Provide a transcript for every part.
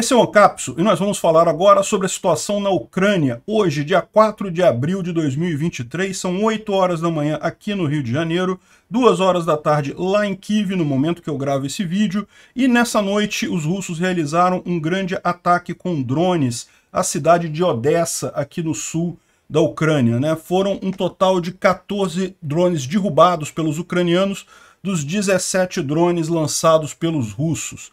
Esse é o Ancapso e nós vamos falar agora sobre a situação na Ucrânia. Hoje, dia 4 de abril de 2023, são 8 horas da manhã aqui no Rio de Janeiro, 2 horas da tarde lá em Kiev, no momento que eu gravo esse vídeo, e nessa noite os russos realizaram um grande ataque com drones à cidade de Odessa, aqui no sul da Ucrânia. Né? Foram um total de 14 drones derrubados pelos ucranianos dos 17 drones lançados pelos russos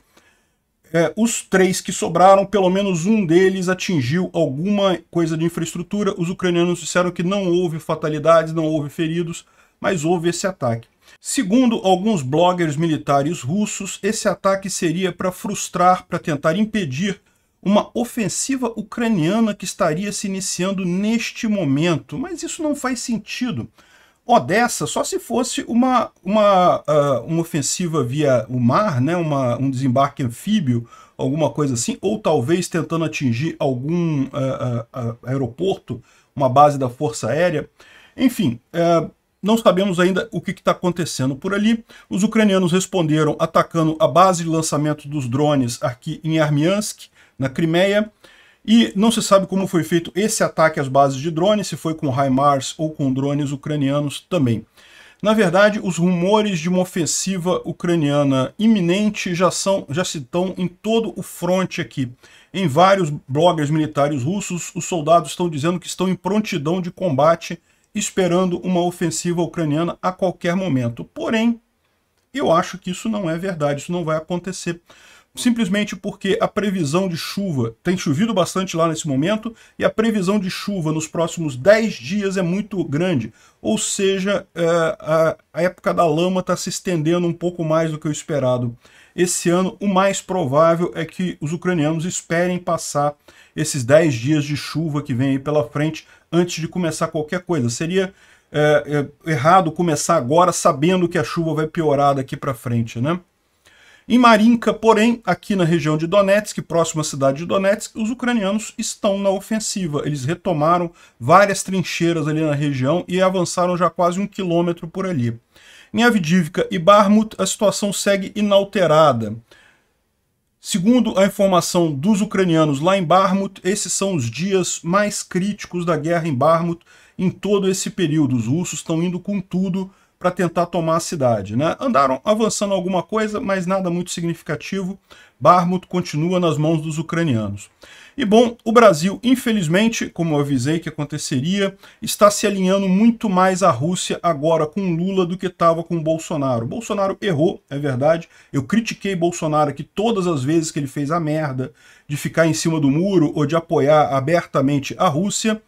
é, os três que sobraram, pelo menos um deles atingiu alguma coisa de infraestrutura. Os ucranianos disseram que não houve fatalidades, não houve feridos, mas houve esse ataque. Segundo alguns bloggers militares russos, esse ataque seria para frustrar, para tentar impedir uma ofensiva ucraniana que estaria se iniciando neste momento. Mas isso não faz sentido. Odessa, só se fosse uma, uma, uh, uma ofensiva via o mar, né, uma, um desembarque anfíbio, alguma coisa assim, ou talvez tentando atingir algum uh, uh, aeroporto, uma base da Força Aérea. Enfim, não sabemos ainda o que está acontecendo por ali. Os ucranianos responderam atacando a base de lançamento dos drones aqui em Armiansk, na Crimeia. E não se sabe como foi feito esse ataque às bases de drones, se foi com HIMARS ou com drones ucranianos também. Na verdade, os rumores de uma ofensiva ucraniana iminente já, são, já se estão em todo o fronte aqui. Em vários bloggers militares russos, os soldados estão dizendo que estão em prontidão de combate, esperando uma ofensiva ucraniana a qualquer momento. Porém, eu acho que isso não é verdade, isso não vai acontecer simplesmente porque a previsão de chuva tem chovido bastante lá nesse momento e a previsão de chuva nos próximos 10 dias é muito grande. Ou seja, é, a, época da lama está se estendendo um pouco mais do que o esperado. Esse ano, o mais provável é que os ucranianos esperem passar esses 10 dias de chuva que vem aí pela frente antes de começar qualquer coisa. Seria é, é, errado começar agora sabendo que a chuva vai piorar daqui para frente, né? Em Marinka, porém, aqui na região de Donetsk, próxima à cidade de Donetsk, os ucranianos estão na ofensiva. Eles retomaram várias trincheiras ali na região e avançaram já quase um quilômetro por ali. Em Avdivka e Barmut, a situação segue inalterada. Segundo a informação dos ucranianos lá em Barmut, esses são os dias mais críticos da guerra em Barmut em todo esse período. Os russos estão indo com tudo para tentar tomar a cidade. Né? Andaram avançando alguma coisa, mas nada muito significativo. Barmut continua nas mãos dos ucranianos. E bom, o Brasil, infelizmente, como eu avisei que aconteceria, está se alinhando muito mais à Rússia agora com Lula do que estava com Bolsonaro. Bolsonaro errou, é verdade. Eu critiquei Bolsonaro aqui todas as vezes que ele fez a merda de ficar em cima do muro ou de apoiar abertamente a Rússia.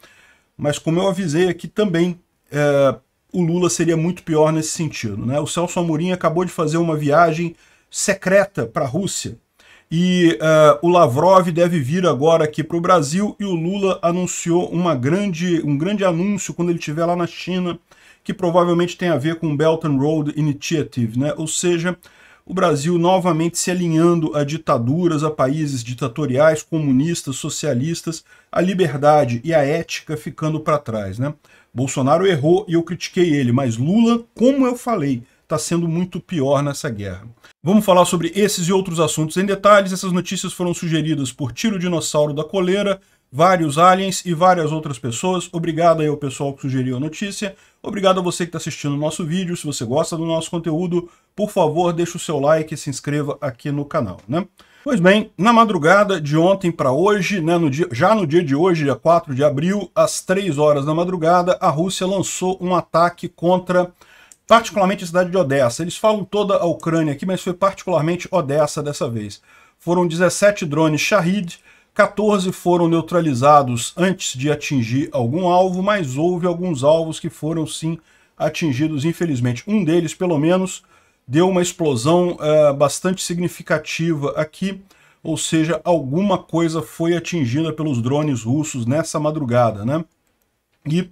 Mas como eu avisei aqui também, é, o Lula seria muito pior nesse sentido. Né? O Celso Amorim acabou de fazer uma viagem secreta para a Rússia e uh, o Lavrov deve vir agora aqui para o Brasil e o Lula anunciou uma grande, um grande anúncio quando ele estiver lá na China que provavelmente tem a ver com o Belt and Road Initiative, né? ou seja, o Brasil novamente se alinhando a ditaduras, a países ditatoriais, comunistas, socialistas, a liberdade e a ética ficando para trás. Né? Bolsonaro errou e eu critiquei ele, mas Lula, como eu falei, está sendo muito pior nessa guerra. Vamos falar sobre esses e outros assuntos em detalhes. Essas notícias foram sugeridas por Tiro Dinossauro da Coleira, vários aliens e várias outras pessoas. Obrigado aí ao pessoal que sugeriu a notícia. Obrigado a você que está assistindo o nosso vídeo. Se você gosta do nosso conteúdo, por favor, deixe o seu like e se inscreva aqui no canal, né? Pois bem, na madrugada de ontem para hoje, né, no dia, já no dia de hoje, dia 4 de abril, às 3 horas da madrugada, a Rússia lançou um ataque contra particularmente a cidade de Odessa. Eles falam toda a Ucrânia aqui, mas foi particularmente Odessa dessa vez. Foram 17 drones Shahid, 14 foram neutralizados antes de atingir algum alvo, mas houve alguns alvos que foram sim atingidos, infelizmente. Um deles, pelo menos, deu uma explosão uh, bastante significativa aqui, ou seja, alguma coisa foi atingida pelos drones russos nessa madrugada, né? E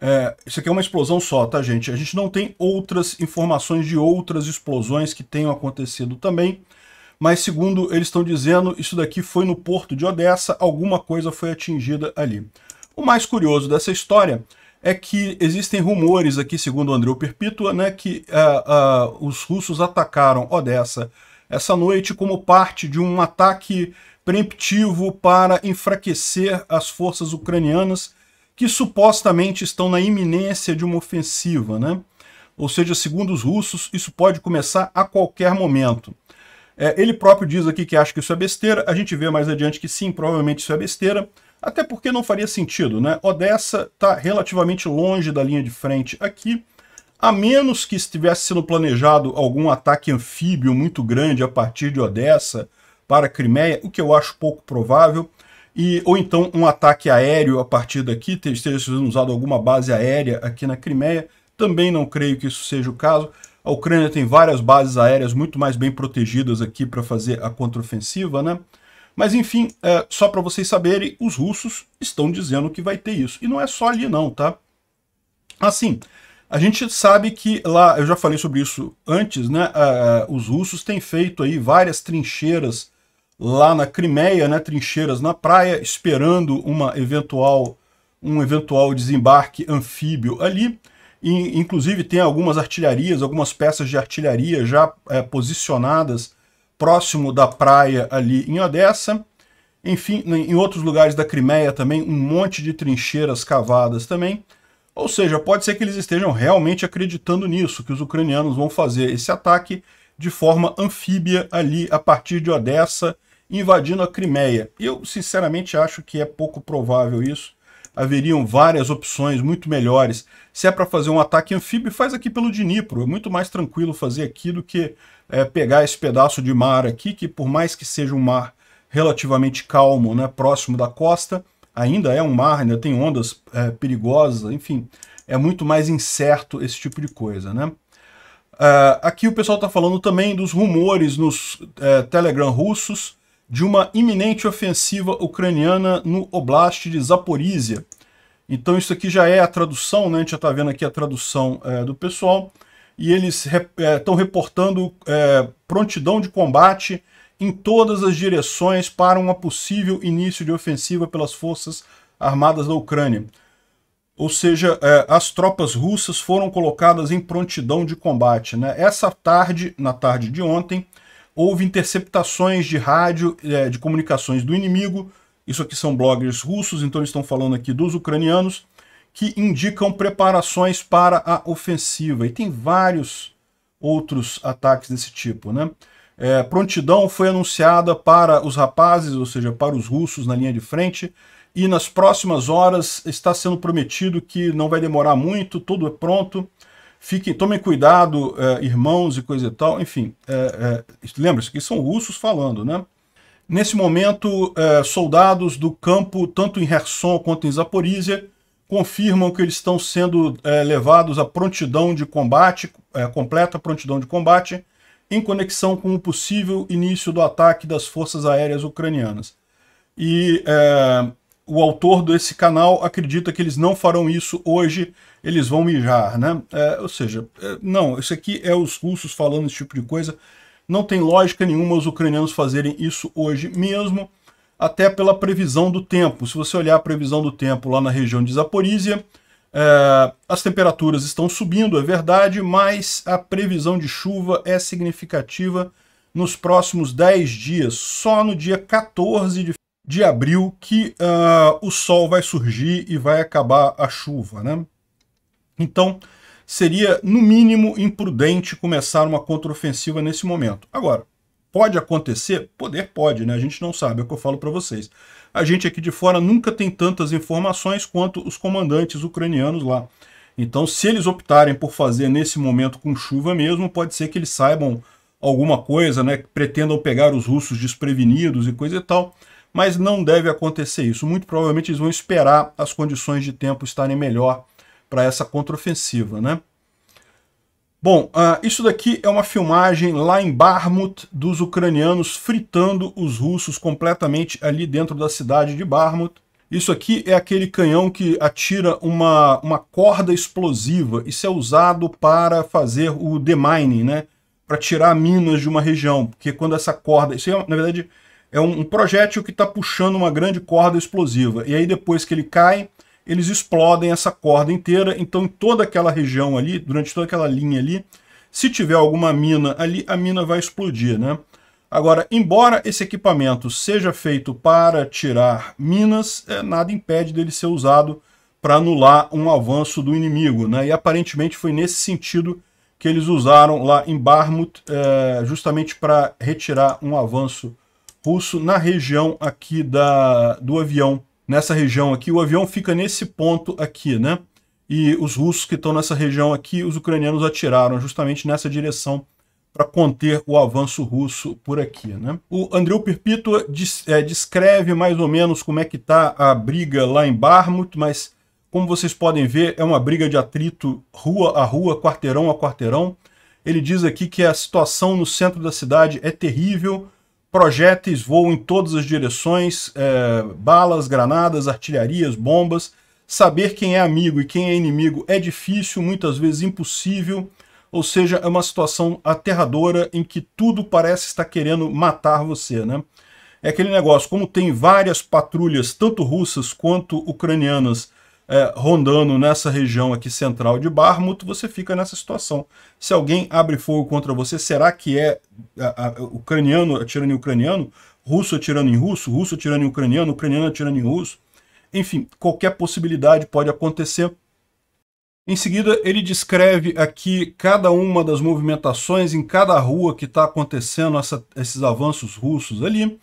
é, isso aqui é uma explosão só, tá, gente? A gente não tem outras informações de outras explosões que tenham acontecido também, mas segundo eles estão dizendo, isso daqui foi no porto de Odessa, alguma coisa foi atingida ali. O mais curioso dessa história é que existem rumores aqui, segundo Andreu Perpítua, né, que uh, uh, os russos atacaram Odessa essa noite como parte de um ataque preemptivo para enfraquecer as forças ucranianas que supostamente estão na iminência de uma ofensiva, né? Ou seja, segundo os russos, isso pode começar a qualquer momento. É, ele próprio diz aqui que acha que isso é besteira, a gente vê mais adiante que sim, provavelmente isso é besteira, até porque não faria sentido, né? Odessa está relativamente longe da linha de frente aqui, a menos que estivesse sendo planejado algum ataque anfíbio muito grande a partir de Odessa para a Crimeia, o que eu acho pouco provável, e, ou então um ataque aéreo a partir daqui, esteja sendo usado alguma base aérea aqui na Crimeia, também não creio que isso seja o caso. A Ucrânia tem várias bases aéreas muito mais bem protegidas aqui para fazer a contraofensiva, né? Mas enfim, é, só para vocês saberem, os russos estão dizendo que vai ter isso. E não é só ali não, tá? Assim, a gente sabe que lá, eu já falei sobre isso antes, né? É, é, os russos têm feito aí várias trincheiras lá na Crimeia, né? Trincheiras na praia, esperando uma eventual, um eventual desembarque anfíbio ali. E, inclusive, tem algumas artilharias, algumas peças de artilharia já é, posicionadas próximo da praia ali em Odessa. Enfim, em outros lugares da Crimeia também, um monte de trincheiras cavadas também. Ou seja, pode ser que eles estejam realmente acreditando nisso, que os ucranianos vão fazer esse ataque de forma anfíbia ali a partir de Odessa, invadindo a Crimeia. Eu, sinceramente, acho que é pouco provável isso haveriam várias opções muito melhores. Se é para fazer um ataque anfíbio, faz aqui pelo Dnipro. É muito mais tranquilo fazer aqui do que é, pegar esse pedaço de mar aqui, que por mais que seja um mar relativamente calmo, né, próximo da costa, ainda é um mar, ainda tem ondas é, perigosas, enfim, é muito mais incerto esse tipo de coisa, né? Uh, aqui o pessoal está falando também dos rumores nos uh, Telegram russos de uma iminente ofensiva ucraniana no Oblast de Zaporizhia. Então isso aqui já é a tradução, né? a gente já está vendo aqui a tradução é, do pessoal, e eles estão é, reportando é, prontidão de combate em todas as direções para um possível início de ofensiva pelas forças armadas da Ucrânia. Ou seja, é, as tropas russas foram colocadas em prontidão de combate. Né? Essa tarde, na tarde de ontem, houve interceptações de rádio, é, de comunicações do inimigo. Isso aqui são bloggers russos, então eles estão falando aqui dos ucranianos, que indicam preparações para a ofensiva. E tem vários outros ataques desse tipo, né? É, prontidão foi anunciada para os rapazes, ou seja, para os russos na linha de frente, e nas próximas horas está sendo prometido que não vai demorar muito, tudo é pronto. Fiquem, tomem cuidado, é, irmãos e coisa e tal. Enfim, é, é, lembra-se que são russos falando, né? Nesse momento, é, soldados do campo, tanto em Herson quanto em Zaporizhia, confirmam que eles estão sendo é, levados à prontidão de combate, é, completa prontidão de combate, em conexão com o possível início do ataque das forças aéreas ucranianas. E o autor desse canal acredita que eles não farão isso hoje, eles vão mijar, né? É, ou seja, é, não, isso aqui é os russos falando esse tipo de coisa. Não tem lógica nenhuma os ucranianos fazerem isso hoje mesmo, até pela previsão do tempo. Se você olhar a previsão do tempo lá na região de Zaporizhia, é, as temperaturas estão subindo, é verdade, mas a previsão de chuva é significativa nos próximos 10 dias, só no dia 14 de de abril que uh, o sol vai surgir e vai acabar a chuva, né? Então, seria, no mínimo, imprudente começar uma contraofensiva nesse momento. Agora, pode acontecer? Poder pode, né? A gente não sabe, é o que eu falo para vocês. A gente aqui de fora nunca tem tantas informações quanto os comandantes ucranianos lá. Então, se eles optarem por fazer nesse momento com chuva mesmo, pode ser que eles saibam alguma coisa, né? Pretendam pegar os russos desprevenidos e coisa e tal mas não deve acontecer isso. Muito provavelmente eles vão esperar as condições de tempo estarem melhor para essa contraofensiva, né? Bom, uh, isso daqui é uma filmagem lá em Barmut dos ucranianos fritando os russos completamente ali dentro da cidade de Barmut. Isso aqui é aquele canhão que atira uma, uma corda explosiva. Isso é usado para fazer o demining, né? Para tirar minas de uma região. Porque quando essa corda... Isso é, na verdade, é um, um projétil que está puxando uma grande corda explosiva. E aí depois que ele cai, eles explodem essa corda inteira. Então em toda aquela região ali, durante toda aquela linha ali, se tiver alguma mina ali, a mina vai explodir, né? Agora, embora esse equipamento seja feito para tirar minas, é, nada impede dele ser usado para anular um avanço do inimigo, né? E aparentemente foi nesse sentido que eles usaram lá em Barmut, é, justamente para retirar um avanço pulso na região aqui da, do avião, nessa região aqui. O avião fica nesse ponto aqui, né? E os russos que estão nessa região aqui, os ucranianos atiraram justamente nessa direção para conter o avanço russo por aqui. Né? O Andreu Perpito diz, é, descreve mais ou menos como é que está a briga lá em Barmut, mas como vocês podem ver, é uma briga de atrito rua a rua, quarteirão a quarteirão. Ele diz aqui que a situação no centro da cidade é terrível, projéteis voam em todas as direções, é, balas, granadas, artilharias, bombas. Saber quem é amigo e quem é inimigo é difícil, muitas vezes impossível, ou seja, é uma situação aterradora em que tudo parece estar querendo matar você, né? É aquele negócio, como tem várias patrulhas, tanto russas quanto ucranianas, é, rondando nessa região aqui central de Barmut, você fica nessa situação. Se alguém abre fogo contra você, será que é a, a, ucraniano atirando em ucraniano, russo atirando em russo, russo atirando em ucraniano, ucraniano atirando em russo? Enfim, qualquer possibilidade pode acontecer. Em seguida, ele descreve aqui cada uma das movimentações em cada rua que está acontecendo essa, esses avanços russos ali.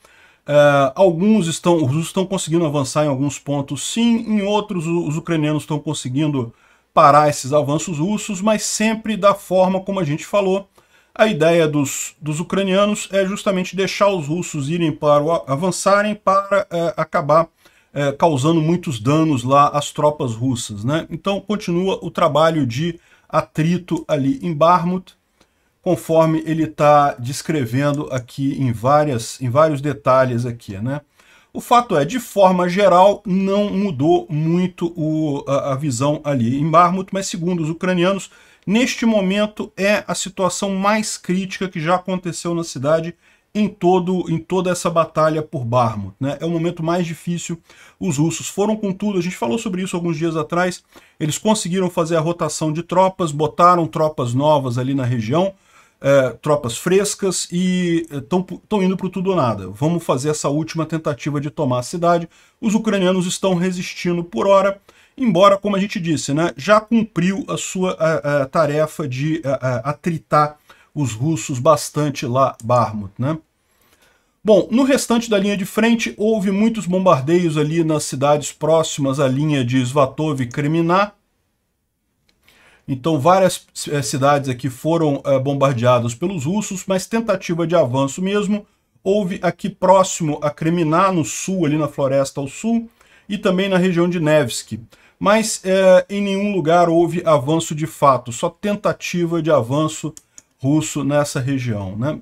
Uh, alguns estão, os russos estão conseguindo avançar em alguns pontos, sim, em outros os ucranianos estão conseguindo parar esses avanços russos, mas sempre da forma como a gente falou. A ideia dos, dos ucranianos é justamente deixar os russos irem para o, avançarem para uh, acabar eh, causando muitos danos lá às tropas russas. Né? Então continua o trabalho de atrito ali em Barmut conforme ele está descrevendo aqui em, várias, em vários detalhes aqui, né? O fato é, de forma geral, não mudou muito o, a, a, visão ali em Barmut, mas segundo os ucranianos, neste momento é a situação mais crítica que já aconteceu na cidade em, todo, em toda essa batalha por Barmut. Né? É o momento mais difícil. Os russos foram com tudo, a gente falou sobre isso alguns dias atrás, eles conseguiram fazer a rotação de tropas, botaram tropas novas ali na região, é, tropas frescas e estão eh, indo para tudo ou nada. Vamos fazer essa última tentativa de tomar a cidade. Os ucranianos estão resistindo por hora, embora, como a gente disse, né, já cumpriu a sua a, a tarefa de a, atritar os russos bastante lá, Barmut. Né? Bom, no restante da linha de frente, houve muitos bombardeios ali nas cidades próximas à linha de Svatov e Kremina, então várias é, cidades aqui foram é, bombardeadas pelos russos, mas tentativa de avanço mesmo. Houve aqui próximo a Kremlin, no sul, ali na floresta ao sul, e também na região de Nevsky. Mas é, em nenhum lugar houve avanço de fato, só tentativa de avanço russo nessa região. Né?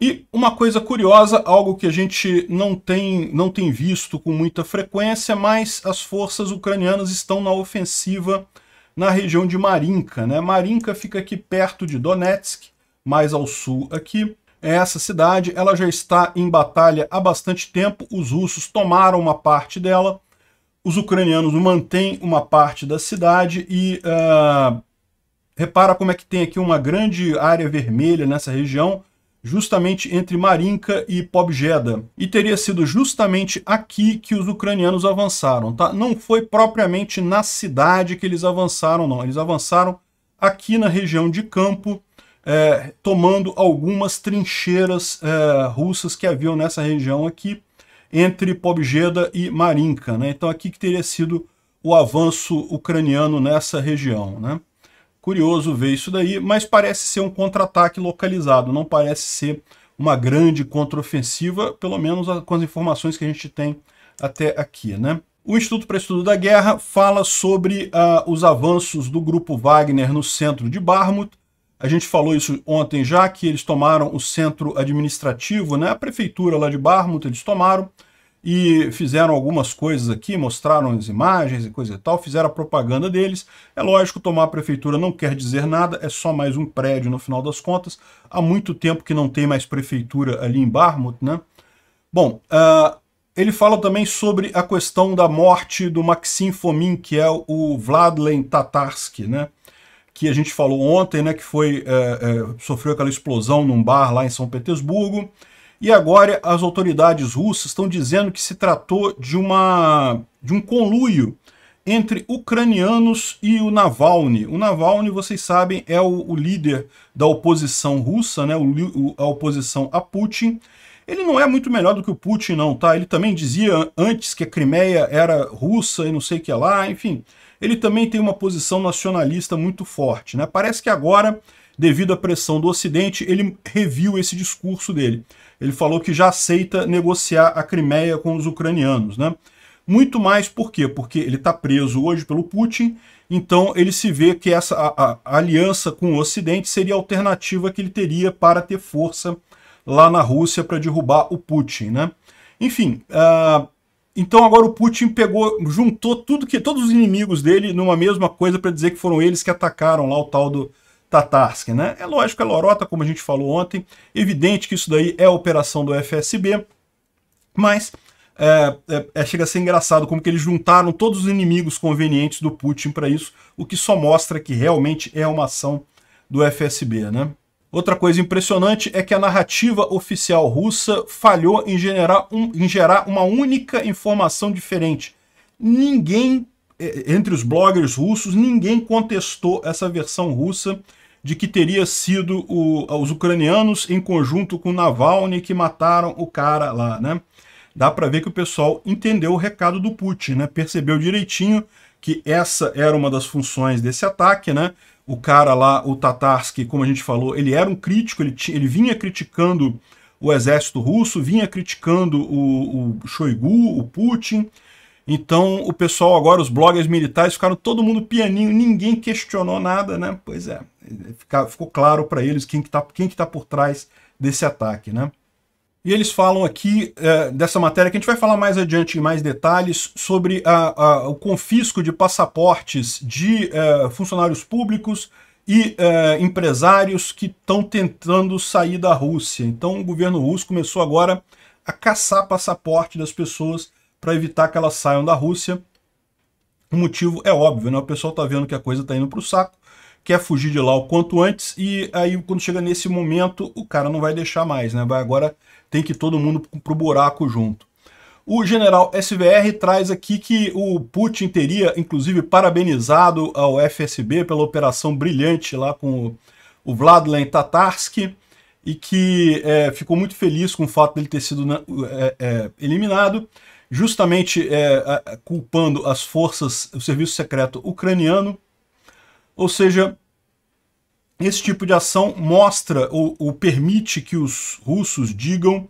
E uma coisa curiosa, algo que a gente não tem, não tem visto com muita frequência, mas as forças ucranianas estão na ofensiva na região de Marinka. Né? Marinka fica aqui perto de Donetsk, mais ao sul aqui. É essa cidade ela já está em batalha há bastante tempo, os russos tomaram uma parte dela, os ucranianos mantêm uma parte da cidade e uh, repara como é que tem aqui uma grande área vermelha nessa região, justamente entre Marinka e Pobjeda. E teria sido justamente aqui que os ucranianos avançaram, tá? Não foi propriamente na cidade que eles avançaram, não. Eles avançaram aqui na região de campo, é, tomando algumas trincheiras é, russas que haviam nessa região aqui, entre Pobjeda e Marinka, né? Então aqui que teria sido o avanço ucraniano nessa região, né? Curioso ver isso daí, mas parece ser um contra-ataque localizado, não parece ser uma grande contraofensiva, pelo menos com as informações que a gente tem até aqui, né? O Instituto para Estudo da Guerra fala sobre uh, os avanços do grupo Wagner no centro de Barmut. A gente falou isso ontem já, que eles tomaram o centro administrativo, né? a prefeitura lá de Barmut, eles tomaram e fizeram algumas coisas aqui, mostraram as imagens e coisa e tal, fizeram a propaganda deles. É lógico, tomar a prefeitura não quer dizer nada, é só mais um prédio no final das contas. Há muito tempo que não tem mais prefeitura ali em Barmouth, né? Bom, uh, ele fala também sobre a questão da morte do Maxim Fomin, que é o Vladlen Tatarsky, né? Que a gente falou ontem, né? Que foi, uh, uh, sofreu aquela explosão num bar lá em São Petersburgo. E agora as autoridades russas estão dizendo que se tratou de, uma, de um conluio entre ucranianos e o Navalny. O Navalny, vocês sabem, é o, o líder da oposição russa, né? O, o, a oposição a Putin. Ele não é muito melhor do que o Putin, não, tá? Ele também dizia antes que a Crimeia era russa e não sei o que lá, enfim. Ele também tem uma posição nacionalista muito forte, né? Parece que agora, devido à pressão do Ocidente, ele reviu esse discurso dele. Ele falou que já aceita negociar a Crimeia com os ucranianos, né? Muito mais por quê? Porque ele está preso hoje pelo Putin, então ele se vê que essa a, a aliança com o Ocidente seria a alternativa que ele teria para ter força lá na Rússia para derrubar o Putin, né? Enfim, uh, então agora o Putin pegou, juntou tudo que todos os inimigos dele numa mesma coisa para dizer que foram eles que atacaram lá o tal do, Tatarski. Né? É lógico, é lorota, como a gente falou ontem, evidente que isso daí é operação do FSB, mas é, é, é, chega a ser engraçado como que eles juntaram todos os inimigos convenientes do Putin para isso, o que só mostra que realmente é uma ação do FSB. Né? Outra coisa impressionante é que a narrativa oficial russa falhou em gerar, um, em gerar, uma única informação diferente. Ninguém, é, entre os bloggers russos, ninguém contestou essa versão russa de que teria sido o, os ucranianos em conjunto com Navalny que mataram o cara lá, né? Dá para ver que o pessoal entendeu o recado do Putin, né? Percebeu direitinho que essa era uma das funções desse ataque, né? O cara lá, o Tatarsky, como a gente falou, ele era um crítico, ele, tinha, ele vinha criticando o exército russo, vinha criticando o, o Shoigu, o Putin. Então o pessoal agora, os bloggers militares, ficaram todo mundo pianinho, ninguém questionou nada, né? Pois é, ficar, ficou claro para eles quem que está que tá por trás desse ataque. Né? E eles falam aqui é, dessa matéria que a gente vai falar mais adiante em mais detalhes sobre a, a, o confisco de passaportes de é, funcionários públicos e é, empresários que estão tentando sair da Rússia. Então o governo russo começou agora a caçar passaporte das pessoas para evitar que elas saiam da Rússia. O motivo é óbvio, né? o pessoal está vendo que a coisa está indo para o saco, quer fugir de lá o quanto antes e aí quando chega nesse momento o cara não vai deixar mais, né? Vai agora tem que todo mundo pro buraco junto. O general SVR traz aqui que o Putin teria, inclusive, parabenizado ao FSB pela operação brilhante lá com o Vladlen Tatarsky e que é, ficou muito feliz com o fato dele ter sido né, é, é, eliminado, justamente é, culpando as forças, o serviço secreto ucraniano, ou seja, esse tipo de ação mostra ou, ou, permite que os russos digam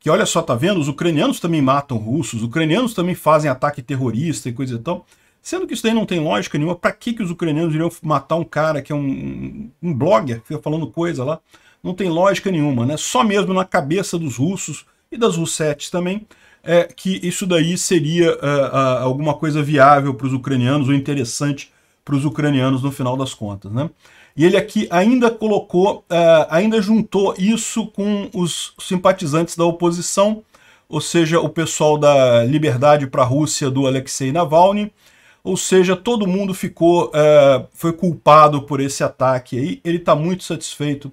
que, olha só, tá vendo? Os ucranianos também matam russos, os ucranianos também fazem ataque terrorista e coisa e tal. Sendo que isso daí não tem lógica nenhuma, para que, que os ucranianos iriam matar um cara que é um, um blogger, que fica falando coisa lá? Não tem lógica nenhuma, né? Só mesmo na cabeça dos russos e das russetes também, é que isso daí seria uh, uh, alguma coisa viável para os ucranianos ou interessante para os ucranianos no final das contas. Né? E ele aqui ainda colocou, uh, ainda juntou isso com os simpatizantes da oposição, ou seja, o pessoal da Liberdade para a Rússia do Alexei Navalny, ou seja, todo mundo ficou, uh, foi culpado por esse ataque aí, ele está muito satisfeito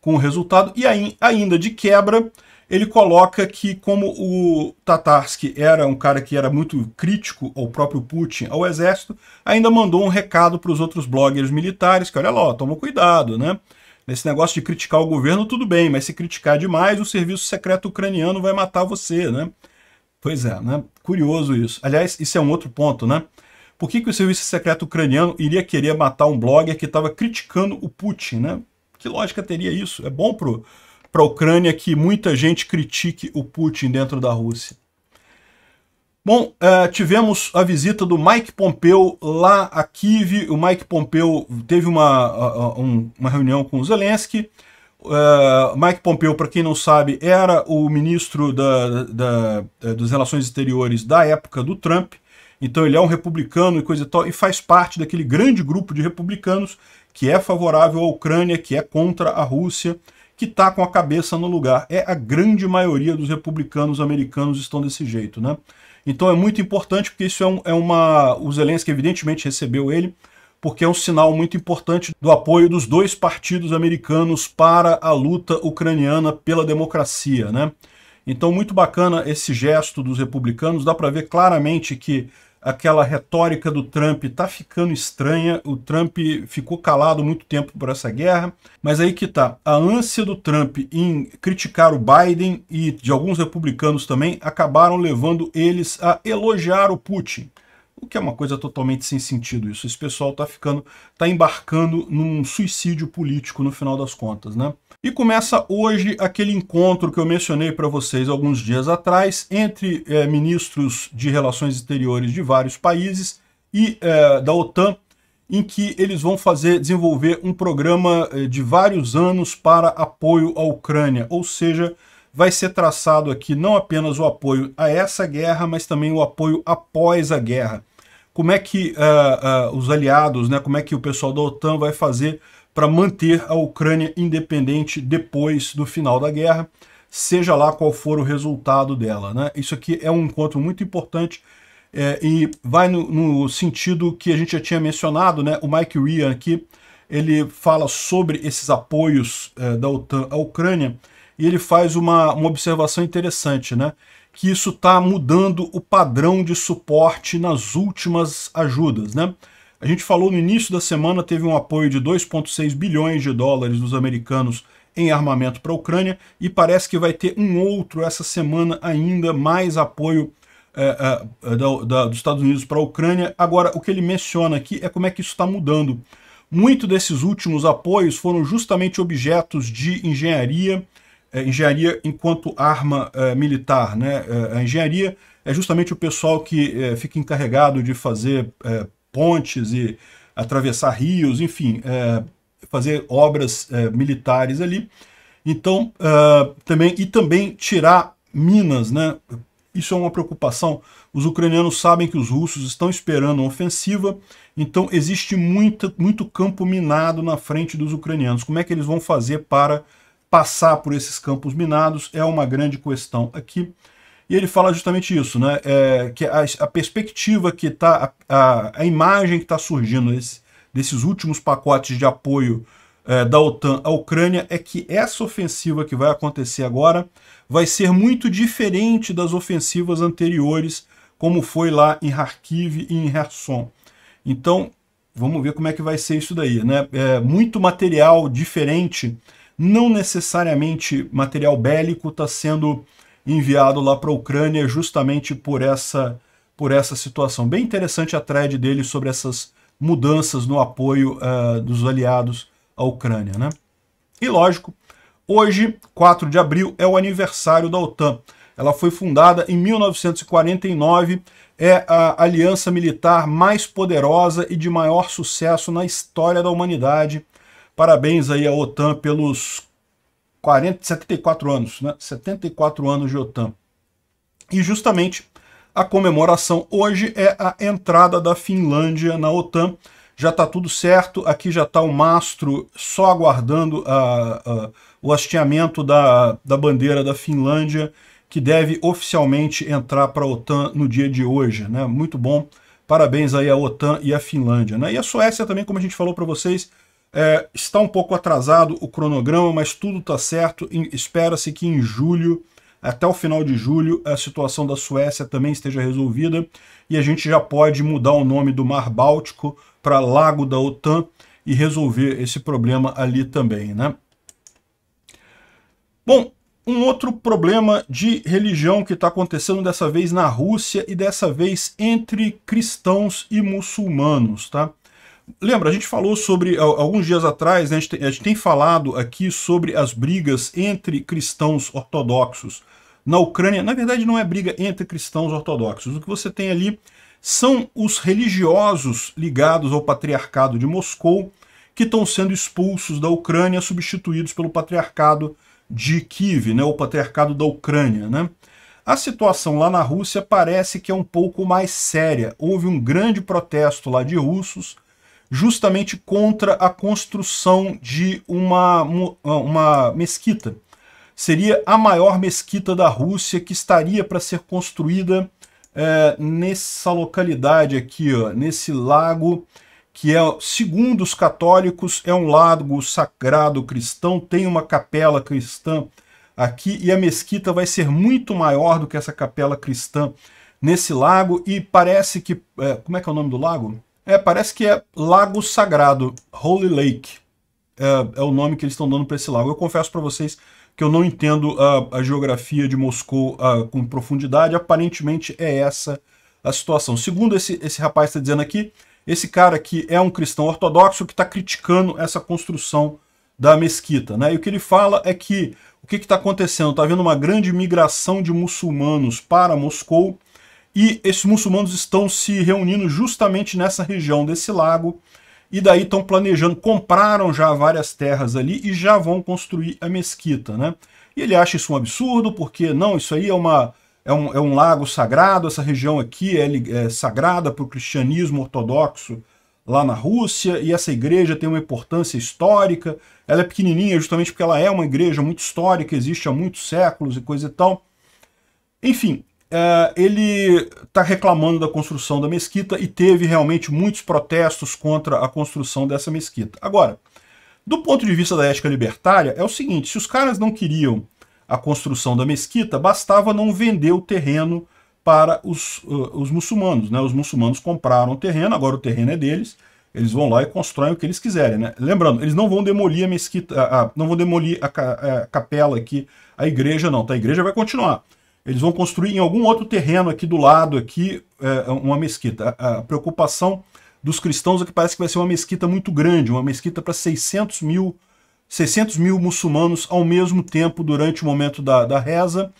com o resultado, e aí, ainda de quebra, ele coloca que como o Tatarsky era um cara que era muito crítico ao próprio Putin, ao exército, ainda mandou um recado para os outros bloggers militares, que olha lá, toma cuidado, né? Nesse negócio de criticar o governo, tudo bem, mas se criticar demais, o serviço secreto ucraniano vai matar você, né? Pois é, né? Curioso isso. Aliás, isso é um outro ponto, né? Por que, que o serviço secreto ucraniano iria querer matar um blogger que estava criticando o Putin, né? Que lógica teria isso? É bom pro para a Ucrânia que muita gente critique o Putin dentro da Rússia. Bom, uh, tivemos a visita do Mike Pompeu lá a Kiev. O Mike Pompeu teve uma, uh, uma reunião com o Zelensky. Uh, Mike Pompeu, para quem não sabe, era o ministro da, da, da, das Relações Exteriores da época do Trump. Então ele é um republicano e coisa e tal, e faz parte daquele grande grupo de republicanos que é favorável à Ucrânia, que é contra a Rússia que está com a cabeça no lugar. É a grande maioria dos republicanos americanos estão desse jeito, né? Então é muito importante, porque isso é, um, é uma... O Zelensky evidentemente recebeu ele, porque é um sinal muito importante do apoio dos dois partidos americanos para a luta ucraniana pela democracia, né? Então muito bacana esse gesto dos republicanos, dá para ver claramente que aquela retórica do Trump está ficando estranha. O Trump ficou calado muito tempo por essa guerra, mas aí que tá. A ânsia do Trump em criticar o Biden e de alguns republicanos também acabaram levando eles a elogiar o Putin. O que é uma coisa totalmente sem sentido isso. Esse pessoal tá ficando, tá embarcando num suicídio político no final das contas, né? E começa hoje aquele encontro que eu mencionei para vocês alguns dias atrás entre é, ministros de relações exteriores de vários países e é, da OTAN, em que eles vão fazer desenvolver um programa eh, de vários anos para apoio à Ucrânia, ou seja, vai ser traçado aqui não apenas o apoio a essa guerra, mas também o apoio após a guerra. Como é que uh, uh, os aliados, né, como é que o pessoal da OTAN vai fazer para manter a Ucrânia independente depois do final da guerra, seja lá qual for o resultado dela. Né? Isso aqui é um encontro muito importante é, e vai no, no, sentido que a gente já tinha mencionado, né? o Mike Ryan aqui, ele fala sobre esses apoios é, da OTAN à Ucrânia e ele faz uma, uma observação interessante, né? que isso está mudando o padrão de suporte nas últimas ajudas. Né? A gente falou no início da semana, teve um apoio de 2,6 bilhões de dólares dos americanos em armamento para a Ucrânia e parece que vai ter um outro essa semana ainda, mais apoio é, é, é da, da, dos Estados Unidos para a Ucrânia. Agora, o que ele menciona aqui é como é que isso está mudando. Muito desses últimos apoios foram justamente objetos de engenharia, é, engenharia enquanto arma é, militar. Né? É, a engenharia é justamente o pessoal que fica encarregado de fazer pontes e atravessar rios, enfim, é, fazer obras é, militares ali. Então, é, também, e também tirar minas, né? Isso é uma preocupação. Os ucranianos sabem que os russos estão esperando uma ofensiva, então existe muita, muito campo minado na frente dos ucranianos. Como é que eles vão fazer para passar por esses campos minados? É uma grande questão aqui. E ele fala justamente isso, né? É, que a, a, perspectiva que está, a, a, imagem que está surgindo desse, desses últimos pacotes de apoio é, da OTAN à Ucrânia é que essa ofensiva que vai acontecer agora vai ser muito diferente das ofensivas anteriores, como foi lá em Kharkiv e em Kherson. Então, vamos ver como é que vai ser isso daí, né? É, muito material diferente, não necessariamente material bélico está sendo enviado lá para a Ucrânia justamente por essa, por essa situação. Bem interessante a thread dele sobre essas mudanças no apoio uh, dos aliados à Ucrânia. Né? E lógico, hoje, 4 de abril, é o aniversário da OTAN. Ela foi fundada em 1949, é a aliança militar mais poderosa e de maior sucesso na história da humanidade. Parabéns aí à OTAN pelos 40, 74 anos, né? 74 anos de OTAN. E justamente a comemoração hoje é a entrada da Finlândia na OTAN. Já está tudo certo, aqui já está o mastro só aguardando a, ah, a, ah, o hasteamento da, da bandeira da Finlândia, que deve oficialmente entrar para a OTAN no dia de hoje. Né? Muito bom, parabéns aí à OTAN e à Finlândia. Né? E a Suécia também, como a gente falou para vocês, é, está um pouco atrasado o cronograma, mas tudo está certo. Espera-se que em julho, até o final de julho, a situação da Suécia também esteja resolvida e a gente já pode mudar o nome do Mar Báltico para Lago da OTAN e resolver esse problema ali também, né? Bom, um outro problema de religião que está acontecendo dessa vez na Rússia e dessa vez entre cristãos e muçulmanos, tá? Lembra, a gente falou sobre, alguns dias atrás, né, a, gente tem, a gente tem falado aqui sobre as brigas entre cristãos ortodoxos na Ucrânia. Na verdade, não é briga entre cristãos ortodoxos. O que você tem ali são os religiosos ligados ao patriarcado de Moscou que estão sendo expulsos da Ucrânia, substituídos pelo patriarcado de Kiev, né, o patriarcado da Ucrânia. Né? A situação lá na Rússia parece que é um pouco mais séria. Houve um grande protesto lá de russos justamente contra a construção de uma, ah, uma mesquita. Seria a maior mesquita da Rússia que estaria para ser construída é, nessa localidade aqui, ó, nesse lago, que é, segundo os católicos, é um lago sagrado cristão, tem uma capela cristã aqui, e a mesquita vai ser muito maior do que essa capela cristã nesse lago, e parece que... É, como é que é o nome do lago? É, parece que é Lago Sagrado, Holy Lake. É, é o nome que eles estão dando para esse lago. Eu confesso para vocês que eu não entendo a, a geografia de Moscou a, com profundidade. Aparentemente é essa a situação. Segundo esse, esse rapaz está dizendo aqui, esse cara aqui é um cristão ortodoxo que está criticando essa construção da mesquita. Né? E o que ele fala é que o que está acontecendo? Está havendo uma grande migração de muçulmanos para Moscou e esses muçulmanos estão se reunindo justamente nessa região desse lago, e daí estão planejando, compraram já várias terras ali e já vão construir a mesquita, né? E ele acha isso um absurdo, porque não, isso aí é, uma, é, um, é um lago sagrado, essa região aqui é, é sagrada para o cristianismo ortodoxo lá na Rússia, e essa igreja tem uma importância histórica, ela é pequenininha justamente porque ela é uma igreja muito histórica, existe há muitos séculos e coisa e tal. Enfim, é, ele está reclamando da construção da mesquita e teve realmente muitos protestos contra a construção dessa mesquita. Agora, do ponto de vista da ética libertária, é o seguinte: se os caras não queriam a construção da mesquita, bastava não vender o terreno para os, uh, os muçulmanos. Né? Os muçulmanos compraram o terreno, agora o terreno é deles. Eles vão lá e constroem o que eles quiserem, né? Lembrando, eles não vão demolir a mesquita, a, a, não vão demolir a, a capela aqui, a igreja não, tá? A igreja vai continuar eles vão construir em algum outro terreno aqui do lado, aqui, é, é, uma mesquita. A, a, preocupação dos cristãos é que parece que vai ser uma mesquita muito grande, uma mesquita para 600 mil, 600 mil muçulmanos ao mesmo tempo durante o momento da, da reza.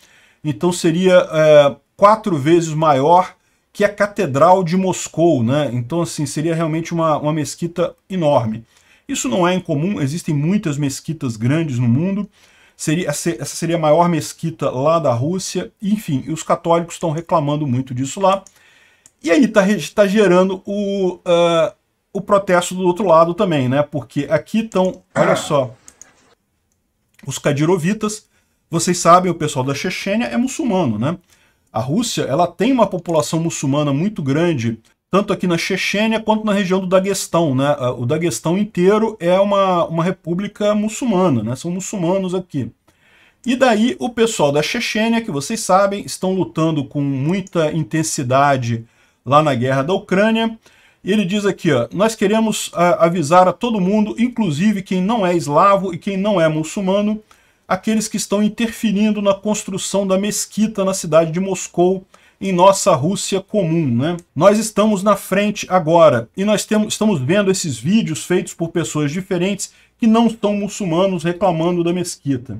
Então seria é, quatro vezes maior que a Catedral de Moscou, né? Então, assim, seria realmente uma, uma mesquita enorme. Isso não é incomum, existem muitas mesquitas grandes no mundo, Seria, essa seria a maior mesquita lá da Rússia. Enfim, os católicos estão reclamando muito disso lá. E aí está tá gerando o, uh, o protesto do outro lado também, né? Porque aqui estão, olha só, os Kadirovitas. Vocês sabem, o pessoal da Chechênia é muçulmano, né? A Rússia ela tem uma população muçulmana muito grande tanto aqui na Chechênia quanto na região do Daguestão. Né? O Daguestão inteiro é uma, uma república muçulmana, né? são muçulmanos aqui. E daí o pessoal da Chechênia, que vocês sabem, estão lutando com muita intensidade lá na guerra da Ucrânia. E ele diz aqui, ó, nós queremos uh, avisar a todo mundo, inclusive quem não é eslavo e quem não é muçulmano, aqueles que estão interferindo na construção da mesquita na cidade de Moscou, em nossa Rússia comum. Né? Nós estamos na frente agora e nós temos, estamos vendo esses vídeos feitos por pessoas diferentes que não são muçulmanos reclamando da mesquita.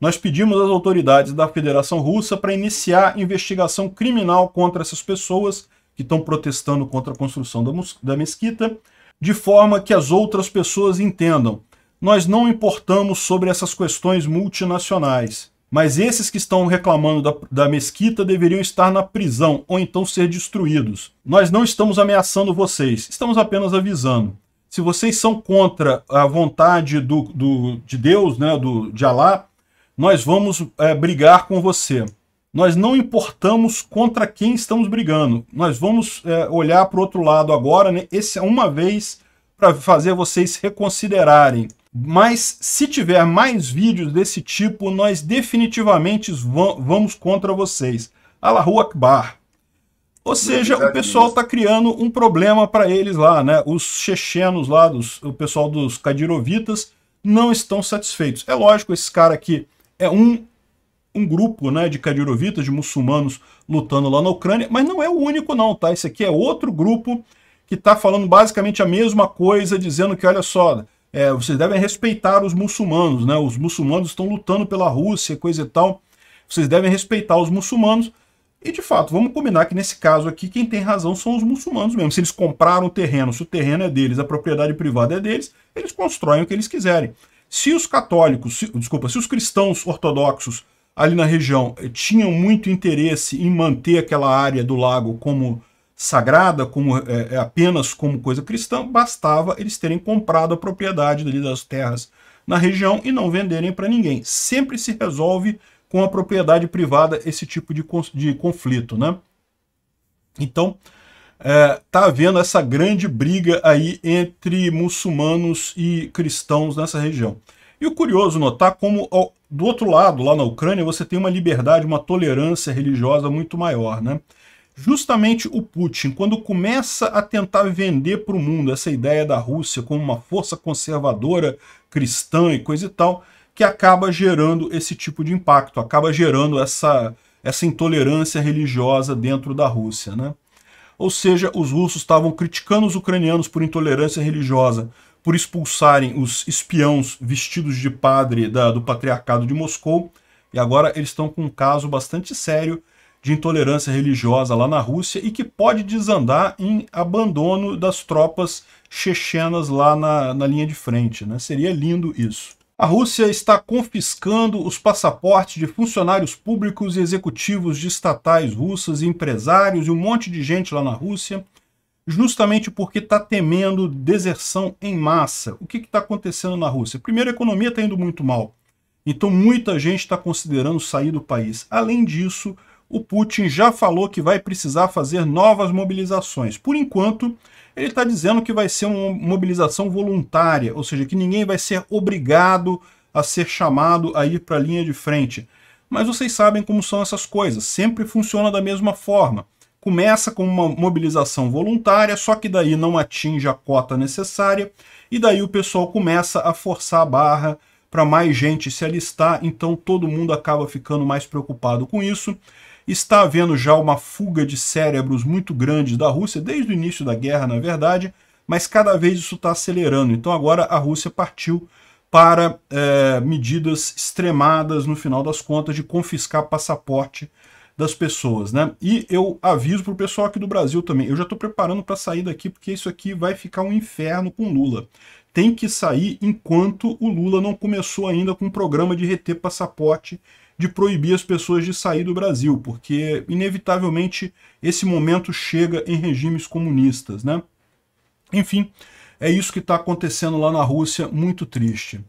Nós pedimos às autoridades da Federação Russa para iniciar investigação criminal contra essas pessoas que estão protestando contra a construção da, da mesquita, de forma que as outras pessoas entendam. Nós não importamos sobre essas questões multinacionais. Mas esses que estão reclamando da, da mesquita deveriam estar na prisão ou então ser destruídos. Nós não estamos ameaçando vocês, estamos apenas avisando. Se vocês são contra a vontade do, do de Deus, né, do, de Alá, nós vamos é, brigar com você. Nós não importamos contra quem estamos brigando. Nós vamos é, olhar para o outro lado agora, né, esse, é uma vez, para fazer vocês reconsiderarem mas se tiver mais vídeos desse tipo, nós definitivamente vamos contra vocês. Allahu Akbar. Ou seja, o pessoal está criando um problema para eles lá, né? Os chechenos lá, dos, o pessoal dos Kadirovitas, não estão satisfeitos. É lógico, esse cara aqui é um, um grupo né, de Kadirovitas, de muçulmanos lutando lá na Ucrânia, mas não é o único não, tá? Esse aqui é outro grupo que está falando basicamente a mesma coisa, dizendo que, olha só, é, vocês devem respeitar os muçulmanos, né? Os muçulmanos estão lutando pela Rússia, coisa e tal. Vocês devem respeitar os muçulmanos. E de fato, vamos combinar que nesse caso aqui, quem tem razão são os muçulmanos mesmo. Se eles compraram o terreno, se o terreno é deles, a propriedade privada é deles, eles constroem o que eles quiserem. Se os católicos, se, desculpa, se os cristãos ortodoxos ali na região eh, tinham muito interesse em manter aquela área do lago como sagrada, como é, é, apenas como coisa cristã, bastava eles terem comprado a propriedade das terras na região e não venderem para ninguém. Sempre se resolve com a propriedade privada esse tipo de, de conflito, né? Então, é, tá havendo essa grande briga aí entre muçulmanos e cristãos nessa região. E o curioso notar como do outro lado, lá na Ucrânia, você tem uma liberdade, uma tolerância religiosa muito maior, né? justamente o Putin, quando começa a tentar vender para o mundo essa ideia da Rússia como uma força conservadora cristã e coisa e tal, que acaba gerando esse tipo de impacto, acaba gerando essa, essa intolerância religiosa dentro da Rússia. Né? Ou seja, os russos estavam criticando os ucranianos por intolerância religiosa, por expulsarem os espiãos vestidos de padre da, do patriarcado de Moscou, e agora eles estão com um caso bastante sério de intolerância religiosa lá na Rússia e que pode desandar em abandono das tropas chechenas lá na, na linha de frente. Né? Seria lindo isso. A Rússia está confiscando os passaportes de funcionários públicos e executivos de estatais russas, empresários e um monte de gente lá na Rússia, justamente porque está temendo deserção em massa. O que está acontecendo na Rússia? Primeiro, a economia está indo muito mal. Então, muita gente está considerando sair do país. Além disso, o Putin já falou que vai precisar fazer novas mobilizações. Por enquanto, ele está dizendo que vai ser uma mobilização voluntária, ou seja, que ninguém vai ser obrigado a ser chamado a ir para a linha de frente. Mas vocês sabem como são essas coisas, sempre funciona da mesma forma. Começa com uma mobilização voluntária, só que daí não atinge a cota necessária, e daí o pessoal começa a forçar a barra para mais gente se alistar, então todo mundo acaba ficando mais preocupado com isso. Está havendo já uma fuga de cérebros muito grande da Rússia, desde o início da guerra, na verdade, mas cada vez isso está acelerando. Então agora a Rússia partiu para é, medidas extremadas, no final das contas, de confiscar passaporte das pessoas, né? E eu aviso pro pessoal aqui do Brasil também, eu já estou preparando para sair daqui, porque isso aqui vai ficar um inferno com Lula tem que sair enquanto o Lula não começou ainda com um programa de reter passaporte, de proibir as pessoas de sair do Brasil, porque inevitavelmente esse momento chega em regimes comunistas, né? Enfim, é isso que está acontecendo lá na Rússia, muito triste.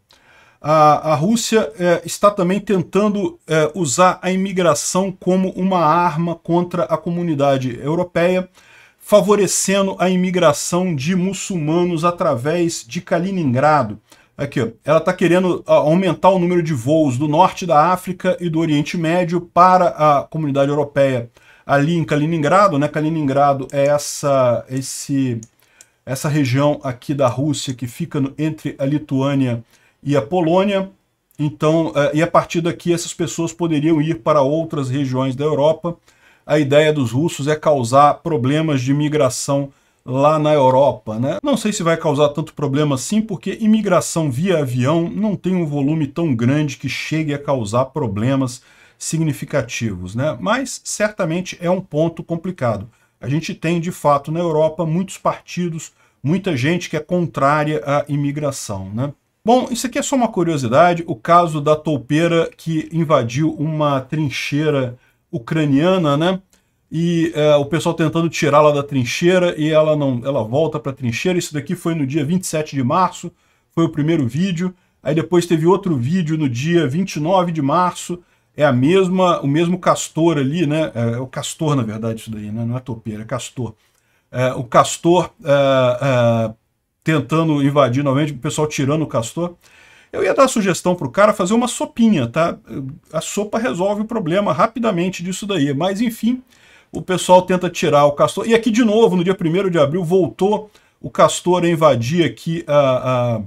A, a Rússia é, está também tentando é, usar a imigração como uma arma contra a comunidade europeia, favorecendo a imigração de muçulmanos através de Kaliningrado. Aqui, ela está querendo ah, aumentar o número de voos do norte da África e do Oriente Médio para a comunidade europeia. Ali em Kaliningrado, né? Kaliningrado é essa, esse, essa região aqui da Rússia que fica no, entre a Lituânia e a Polônia. Então, eh, e a partir daqui essas pessoas poderiam ir para outras regiões da Europa a ideia dos russos é causar problemas de imigração lá na Europa, né? Não sei se vai causar tanto problema assim, porque imigração via avião não tem um volume tão grande que chegue a causar problemas significativos, né? Mas certamente é um ponto complicado. A gente tem, de fato, na Europa muitos partidos, muita gente que é contrária à imigração, né? Bom, isso aqui é só uma curiosidade, o caso da toupeira que invadiu uma trincheira ucraniana, né? E é, o pessoal tentando tirá-la da trincheira e ela não, ela volta para a trincheira. Isso daqui foi no dia 27 de março, foi o primeiro vídeo. Aí depois teve outro vídeo no dia 29 de março, é a mesma, o mesmo castor ali, né? É, é, o castor, na verdade, isso daí, né? Não é topeira, é castor. É, o castor é, é tentando invadir novamente, o pessoal tirando o castor. Eu ia dar a sugestão para o cara fazer uma sopinha, tá? A sopa resolve o problema rapidamente disso daí. Mas, enfim, o pessoal tenta tirar o castor. E aqui, de novo, no dia 1 de abril, voltou o castor a invadir aqui a,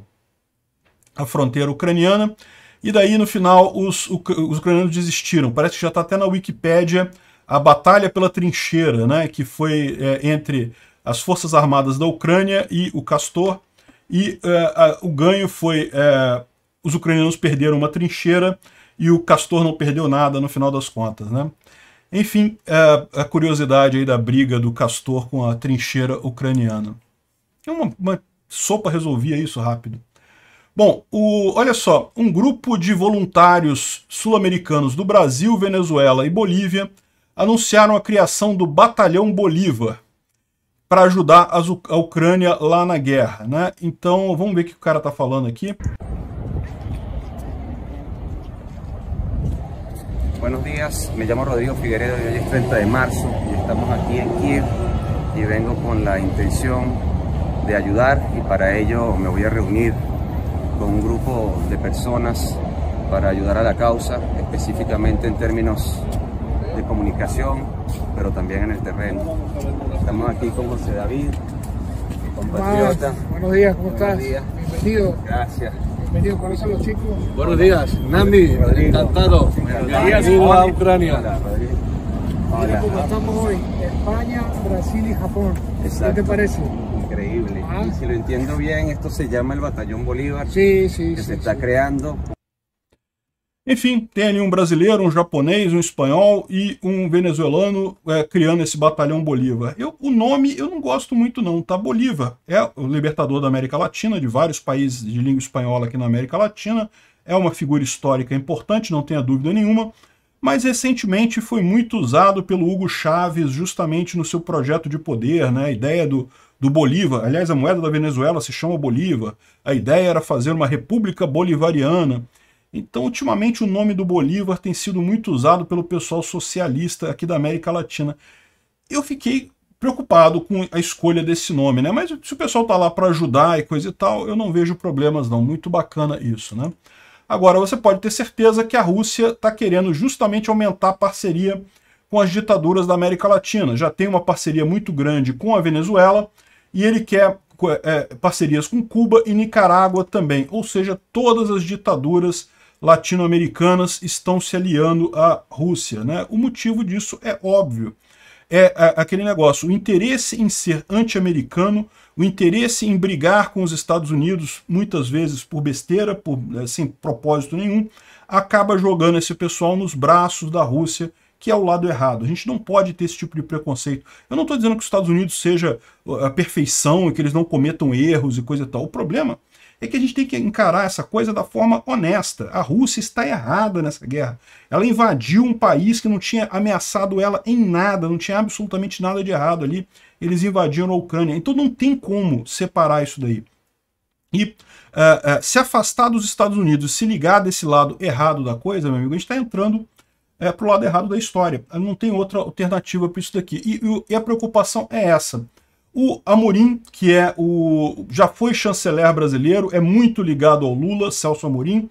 a, a fronteira ucraniana. E daí, no final, os, os ucranianos desistiram. Parece que já está até na Wikipédia a batalha pela trincheira, né, que foi é, entre as Forças Armadas da Ucrânia e o Castor, e é, o ganho foi é, os ucranianos perderam uma trincheira e o Castor não perdeu nada no final das contas, né? Enfim, é a curiosidade aí da briga do Castor com a trincheira ucraniana. Uma, uma sopa resolvia isso rápido. Bom, o, olha só, um grupo de voluntários sul-americanos do Brasil, Venezuela e Bolívia anunciaram a criação do Batalhão Bolívar para ajudar as, a Ucrânia lá na guerra, né? Então, vamos ver o que o cara está falando aqui. buenos días. Me llamo Rodrigo Figueredo y hoy es 30 de marzo y estamos aquí en Kiev y vengo con la intención de ayudar y para ello me voy a reunir con un grupo de personas para ayudar a la causa, específicamente en términos de comunicación, pero también en el terreno. Estamos aquí con José David, compatriota. Buenos días, ¿cómo estás? Días. Bienvenido. Gracias. Buenos días, los Buenos días, Nami, encantado. Bienvenido a Ucrania. ¿Cómo estamos hoy? España, Brasil y Japón. ¿Qué te parece? Increíble. Ah. si lo entiendo bien, esto se llama el Batallón Bolívar. Sí, sí, que se está creando Enfim, tem ali um brasileiro, um japonês, um espanhol e um venezuelano é, criando esse batalhão Bolívar. Eu, o nome eu não gosto muito não, tá? Bolívar é o libertador da América Latina, de vários países de língua espanhola aqui na América Latina. É uma figura histórica importante, não tenha dúvida nenhuma. Mas recentemente foi muito usado pelo Hugo Chávez justamente no seu projeto de poder, né? A ideia do, do Bolívar. Aliás, a moeda da Venezuela se chama Bolívar. A ideia era fazer uma república bolivariana. Então, ultimamente, o nome do Bolívar tem sido muito usado pelo pessoal socialista aqui da América Latina. Eu fiquei preocupado com a escolha desse nome, né? Mas se o pessoal está lá para ajudar e coisa e tal, eu não vejo problemas não. Muito bacana isso, né? Agora, você pode ter certeza que a Rússia está querendo justamente aumentar a parceria com as ditaduras da América Latina. Já tem uma parceria muito grande com a Venezuela e ele quer é, parcerias com Cuba e Nicarágua também. Ou seja, todas as ditaduras latino-americanas estão se aliando à Rússia. Né? O motivo disso é óbvio. É, é aquele negócio, o interesse em ser anti-americano, o interesse em brigar com os Estados Unidos, muitas vezes por besteira, por, né, sem propósito nenhum, acaba jogando esse pessoal nos braços da Rússia, que é o lado errado. A gente não pode ter esse tipo de preconceito. Eu não estou dizendo que os Estados Unidos seja uh, a perfeição e que eles não cometam erros e coisa e tal. O problema é que a gente tem que encarar essa coisa da forma honesta. A Rússia está errada nessa guerra. Ela invadiu um país que não tinha ameaçado ela em nada, não tinha absolutamente nada de errado ali. Eles invadiram a Ucrânia. Então não tem como separar isso daí. E uh, uh, se afastar dos Estados Unidos, se ligar desse lado errado da coisa, meu amigo, a gente está entrando é, para o lado errado da história. Não tem outra alternativa para isso daqui. E, e a preocupação é essa. O Amorim, que é o já foi chanceler brasileiro, é muito ligado ao Lula, Celso Amorim.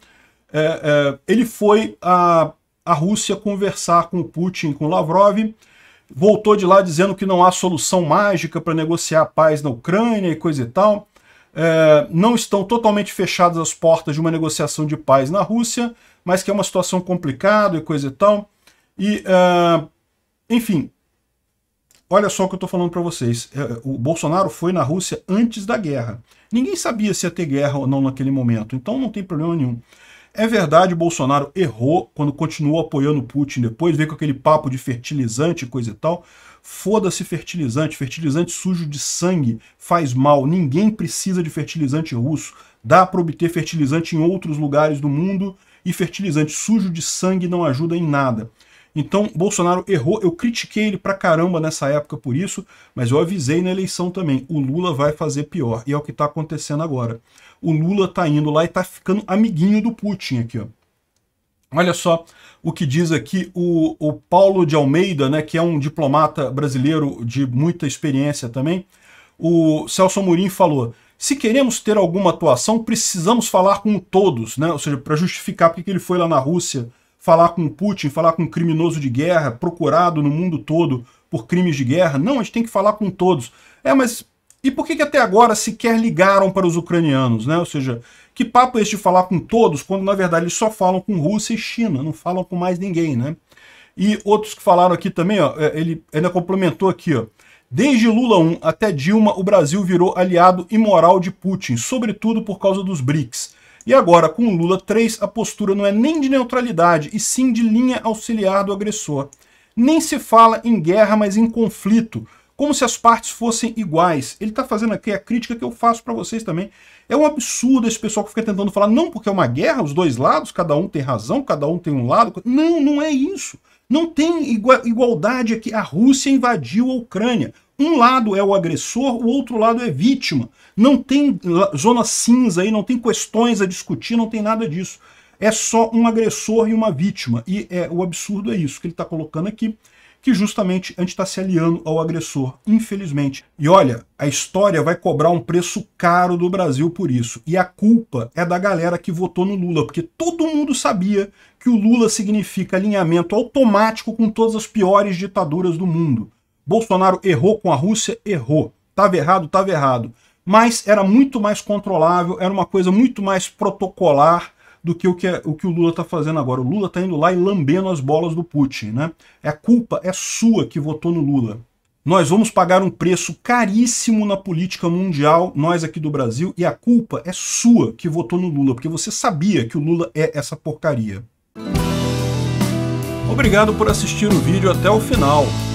É, é, ele foi à, a Rússia conversar com o Putin, com o Lavrov, voltou de lá dizendo que não há solução mágica para negociar a paz na Ucrânia e coisa e tal. É, não estão totalmente fechadas as portas de uma negociação de paz na Rússia, mas que é uma situação complicada e coisa e tal. E, é, enfim, Olha só o que eu estou falando para vocês. É, o Bolsonaro foi na Rússia antes da guerra. Ninguém sabia se ia ter guerra ou não naquele momento, então não tem problema nenhum. É verdade, Bolsonaro errou quando continuou apoiando o Putin depois, veio com aquele papo de fertilizante e coisa e tal. Foda-se fertilizante, fertilizante sujo de sangue, faz mal, ninguém precisa de fertilizante russo. Dá para obter fertilizante em outros lugares do mundo e fertilizante sujo de sangue não ajuda em nada. Então, Bolsonaro errou, eu critiquei ele pra caramba nessa época por isso, mas eu avisei na eleição também, o Lula vai fazer pior, e é o que tá acontecendo agora. O Lula tá indo lá e tá ficando amiguinho do Putin aqui, ó. Olha só o que diz aqui o, o Paulo de Almeida, né, que é um diplomata brasileiro de muita experiência também. O Celso Amorim falou, se queremos ter alguma atuação, precisamos falar com todos, né? ou seja, para justificar porque ele foi lá na Rússia falar com o Putin, falar com um criminoso de guerra, procurado no mundo todo por crimes de guerra. Não, a gente tem que falar com todos. É, mas e por que, que até agora sequer ligaram para os ucranianos, né? Ou seja, que papo é esse de falar com todos, quando na verdade eles só falam com Rússia e China, não falam com mais ninguém, né? E outros que falaram aqui também, ó, é, ele ainda complementou aqui, ó. Desde Lula 1 até Dilma, o Brasil virou aliado imoral de Putin, sobretudo por causa dos BRICS. E agora, com Lula 3, a postura não é nem de neutralidade, e sim de linha auxiliar do agressor. Nem se fala em guerra, mas em conflito, como se as partes fossem iguais. Ele está fazendo aqui a crítica que eu faço para vocês também. É um absurdo esse pessoal que fica tentando falar, não, porque é uma guerra, os dois lados, cada um tem razão, cada um tem um lado. Não, não é isso. Não tem igualdade aqui. A Rússia invadiu a Ucrânia. Um lado é o agressor, o outro lado é vítima. Não tem zona cinza aí, não tem questões a discutir, não tem nada disso. É só um agressor e uma vítima. E é, o absurdo é isso que ele está colocando aqui, que justamente a gente está se aliando ao agressor, infelizmente. E olha, a história vai cobrar um preço caro do Brasil por isso. E a culpa é da galera que votou no Lula, porque todo mundo sabia que o Lula significa alinhamento automático com todas as piores ditaduras do mundo. Bolsonaro errou com a Rússia? Errou. Estava errado? Estava errado. Mas era muito mais controlável, era uma coisa muito mais protocolar do que o que, é, o, que o Lula está fazendo agora. O Lula está indo lá e lambendo as bolas do Putin. Né? A é culpa é sua que votou no Lula. Nós vamos pagar um preço caríssimo na política mundial, nós aqui do Brasil, e a culpa é sua que votou no Lula, porque você sabia que o Lula é essa porcaria. Obrigado por assistir o vídeo até o final.